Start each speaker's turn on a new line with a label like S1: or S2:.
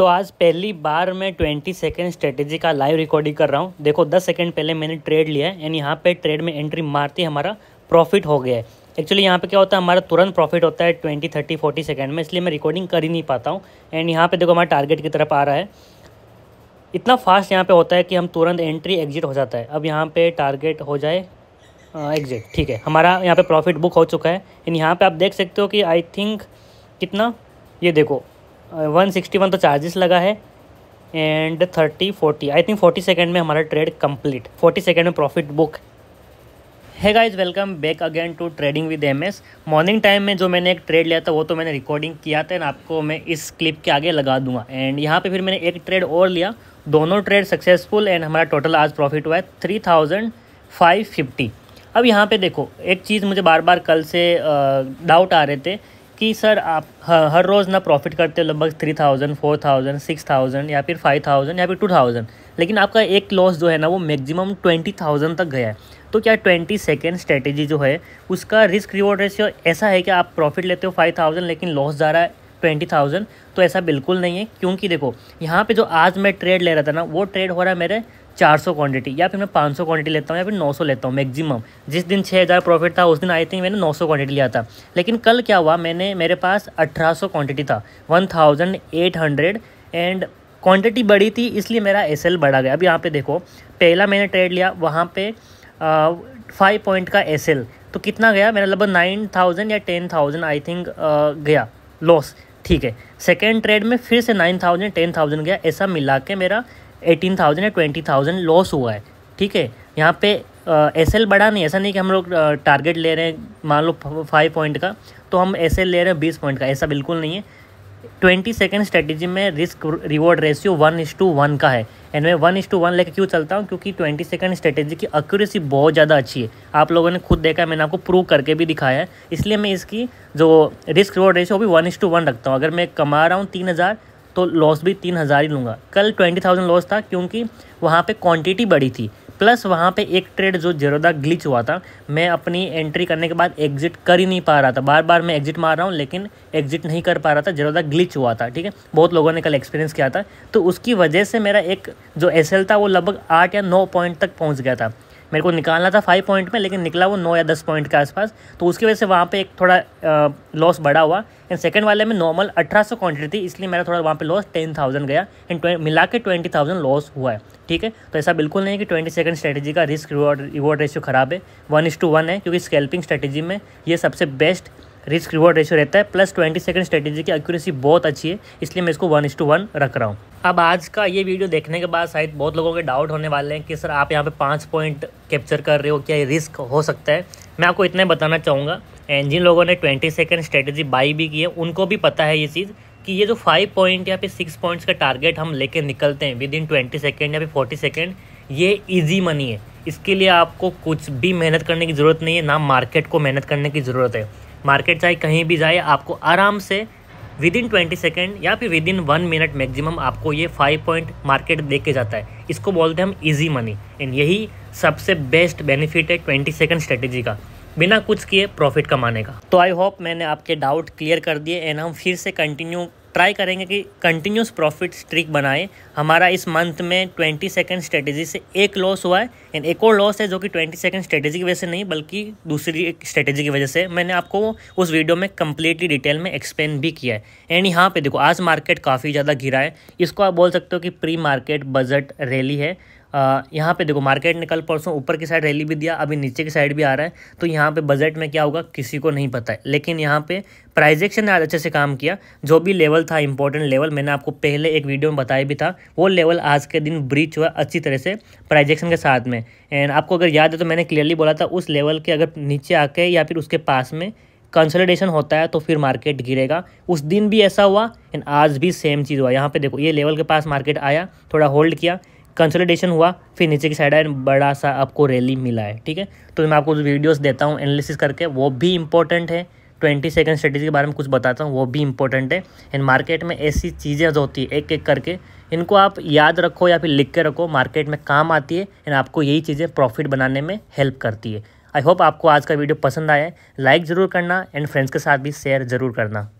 S1: तो आज पहली बार मैं ट्वेंटी सेकेंड स्ट्रेटेजी का लाइव रिकॉर्डिंग कर रहा हूँ देखो दस सेकेंड पहले मैंने ट्रेड लिया है एंड यहाँ पे ट्रेड में एंट्री मारती हमारा प्रॉफिट हो गया है एक्चुअली यहाँ पे क्या होता है हमारा तुरंत प्रॉफिट होता है ट्वेंटी थर्टी फोर्टी सेकेंड में इसलिए मैं रिकॉर्डिंग कर ही नहीं पाता हूँ एंड यहाँ पे देखो हमारा टारगेट की तरफ आ रहा है इतना फास्ट यहाँ पे होता है कि हम तुरंत एंट्री एग्जिट हो जाता है अब यहाँ पे टारगेट हो जाए एग्जिट ठीक है हमारा यहाँ पे प्रॉफिट बुक हो चुका है एंड यहाँ पे आप देख सकते हो कि आई थिंक कितना ये देखो वन सिक्सटी वन तो चार्जेस लगा है and thirty forty I think forty second में हमारा ट्रेड कंप्लीट फोर्टी सेकेंड में प्रॉफिट बुक है guys welcome back again to trading with M S morning time में जो मैंने एक ट्रेड लिया था वो तो मैंने रिकॉर्डिंग किया था एंड आपको मैं इस क्लिप के आगे लगा दूंगा एंड यहाँ पे फिर मैंने एक ट्रेड और लिया दोनों ट्रेड सक्सेसफुल एंड हमारा टोटल आज प्रॉफिट हुआ है थ्री थाउजेंड फाइव फिफ्टी अब यहाँ पे देखो एक चीज़ मुझे बार बार कल से डाउट आ रहे थे कि सर आप हर रोज़ ना प्रॉफिट करते हो लगभग three thousand four thousand six thousand या फिर फाइव थाउजेंड या फिर टू थाउजेंड लेकिन आपका एक लॉस जो है ना वो मैक्सिमम ट्वेंटी थाउजेंड तक गया है तो क्या ट्वेंटी सेकेंड स्ट्रेटेजी जो है उसका रिस्क रिवॉर्ड रेशियो ऐसा है कि आप प्रॉफिट लेते हो फाइव थाउजेंड लेकिन लॉस जा रहा है ट्वेंटी थाउजेंड तो ऐसा बिल्कुल नहीं है क्योंकि देखो यहाँ पे जो आज मैं ट्रेड ले रहा था ना वो ट्रेड हो रहा है मेरे चार सौ क्वान्टिटी या फिर मैं पाँच सौ क्वांटिटी लेता हूँ या फिर नौ सौ लेता हूँ मैक्सिमम जिस दिन छः हज़ार प्रॉफिट था उस दिन आई थिंक मैंने नौ सौ क्वान्टिटी लिया था लेकिन कल क्या हुआ मैंने मेरे पास अठारह सौ क्वान्टिटी था one thousand eight hundred and quantity बड़ी थी इसलिए मेरा एस एल बढ़ा गया अब यहाँ पर देखो पहला मैंने ट्रेड लिया वहाँ पर फाइव पॉइंट का एस एल तो कितना गया मेरा लगभग नाइन थाउजेंड या टेन थाउजेंड आई थिंक गया लॉस ठीक है सेकेंड ट्रेड में फिर से नाइन थाउजेंड टेन थाउजेंड गया ऐसा मिला के मेरा एटीन थाउजेंड या ट्वेंटी थाउजेंड लॉस हुआ है ठीक है यहाँ पे एस एल बढ़ा नहीं ऐसा नहीं कि हम लोग टारगेट ले रहे हैं मान लो फाइव पॉइंट का तो हम एस एल ले रहे हैं बीस पॉइंट का ऐसा बिल्कुल नहीं है ट्वेंटी सेकेंड स्ट्रेटेजी में risk reward ratio one is to one का है एंड मैं वन इस टू वन लेकर क्यों चलता हूँ क्योंकि ट्वेंटी सेकेंड स्ट्रेटेजी की एक्यूरेसी बहुत ज़्यादा अच्छी है आप लोगों ने खुद देखा है मैंने आपको प्रूव करके भी दिखाया है इसलिए मैं इसकी जो रिस्क रिवॉर्ड रेशियो भी वन इज टू वन रखता हूँ अगर मैं कमा रहा हूँ तीन हज़ार तो लॉस भी तीन हज़ार ही लूँगा कल ट्वेंटी थाउजेंड लॉस था क्योंकि वहाँ पे क्वांटिटी बड़ी थी प्लस वहाँ पे एक ट्रेड जो जरोदा ग्लिच हुआ था मैं अपनी एंट्री करने के बाद एग्जिट कर ही नहीं पा रहा था बार बार मैं एग्जिट मार रहा हूँ लेकिन एग्जिट नहीं कर पा रहा था जरोदा ग्लिच हुआ था ठीक है बहुत लोगों ने कल एक्सपीरियंस किया था तो उसकी वजह से मेरा एक जो एस था वो लगभग आठ या नौ पॉइंट तक पहुँच गया था मेरे को निकालना था फाइव पॉइंट में लेकिन निकला वो नौ या दस पॉइंट के आसपास तो उसकी वजह से वहाँ पे एक थोड़ा लॉस बढ़ा हुआ एंड सेकंड वाले में नॉर्मल अठारह सौ क्वान्टिटी थी इसलिए मेरा थोड़ा वहाँ पे लॉस टेन थाउजेंड गया एंड मिला के ट्वेंटी थाउजेंड लॉस हुआ है ठीक है तो ऐसा बिल्कुल नहीं है कि ट्वेंटी सेकंड स्ट्रेटेजी का रिस्क रिवॉर्ड रिवॉर्ड रेशियो खराब है वन इस टू वन है क्योंकि स्केल्पिंग स्ट्रेटेजी में ये सबसे बेस्ट रिस्क रिवॉर्ड रेशियो रहता है प्लस ट्वेंटी सेकंड स्ट्रेटेजी की एक्यूरेसी बहुत अच्छी है इसलिए मैं इसको वन इस टू वन रख रहा हूँ अब आज का ये वीडियो देखने के बाद शायद बहुत लोगों के डाउट होने वाले हैं कि सर आप यहाँ पे पाँच पॉइंट कैप्चर कर रहे हो क्या ये रिस्क हो सकता है मैं आपको इतना बताना चाहूँगा एंड जिन लोगों ने ट्वेंटी सेकेंड स्ट्रेटेजी बाई भी की है उनको भी पता है ये चीज़ कि ये जो फाइव पॉइंट या फिर सिक्स पॉइंट्स का टारगेट हम लेके निकलते हैं विद इन ट्वेंटी सेकेंड या फिर फोर्टी सेकेंड ये ईजी मनी है इसके लिए आपको कुछ भी मेहनत करने की ज़रूरत नहीं है ना मार्केट को मेहनत करने की ज़रूरत है मार्केट चाहे कहीं भी जाए आपको आराम से विद इन ट्वेंटी सेकेंड या फिर within one minute maximum आपको ये फाइव पॉइंट मार्केट दे के जाता है इसको बोलते हैं हम इजी मनी एंड यही सबसे बेस्ट बेनिफिट है ट्वेंटी सेकेंड स्ट्रेटेजी का बिना कुछ किए प्रॉफिट कमाने का तो आई होप मैंने आपके डाउट क्लियर कर दिए एंड हम फिर से कंटिन्यू ट्राई करेंगे कि कंटिन्यूस प्रॉफिट स्ट्रिक बनाए हमारा इस मंथ में ट्वेंटी सेकेंड स्ट्रेटेजी से एक लॉस हुआ है एंड एक और लॉस है जो कि ट्वेंटी सेकेंड स्ट्रेटेजी की वजह से नहीं बल्कि दूसरी एक स्ट्रेटेजी की वजह से मैंने आपको उस वीडियो में कम्प्लीटली डिटेल में एक्सप्लेन भी किया है एंड यहाँ पे देखो आज मार्केट काफ़ी ज़्यादा गिरा है इसको आप बोल सकते हो कि प्री मार्केट बजट रैली है यहाँ पे देखो मार्केट ने कल परसों ऊपर की साइड रैली भी दिया अभी नीचे की साइड भी आ रहा है तो यहाँ पे बजट में क्या होगा किसी को नहीं पता है लेकिन यहाँ पे प्राइजेक्शन ने आज अच्छे से काम किया जो भी लेवल था इंपॉर्टेंट लेवल मैंने आपको पहले एक वीडियो में बताया भी था वो लेवल आज के दिन ब्रीच हुआ अच्छी तरह से प्राइजेक्शन के साथ में एंड आपको अगर याद है तो मैंने क्लियरली बोला था उस लेवल के अगर नीचे आके या फिर उसके पास में कंसोलिडेशन होता है तो फिर मार्केट गिरेगा उस दिन भी ऐसा हुआ एंड आज भी सेम चीज़ हुआ यहाँ पे देखो ये लेवल के पास मार्केट आया थोड़ा होल्ड किया कंसोलिडेशन हुआ फिर नीचे की साइड आए बड़ा सा आपको रैली मिला है ठीक है तो मैं आपको वीडियोस देता हूँ एनालिसिस करके वो भी इंपॉर्टेंट है ट्वेंटी सेकेंड स्ट्रेटेजी के बारे में कुछ बताता हूँ वो भी इंपॉर्टेंट है एंड मार्केट में ऐसी चीज़ें जो होती है एक एक करके इनको आप याद रखो या फिर लिख के रखो मार्केट में काम आती है एंड आपको यही चीज़ें प्रॉफिट बनाने में हेल्प करती है आई होप आपको आज का वीडियो पसंद आया लाइक ज़रूर करना एंड फ्रेंड्स के साथ भी शेयर ज़रूर करना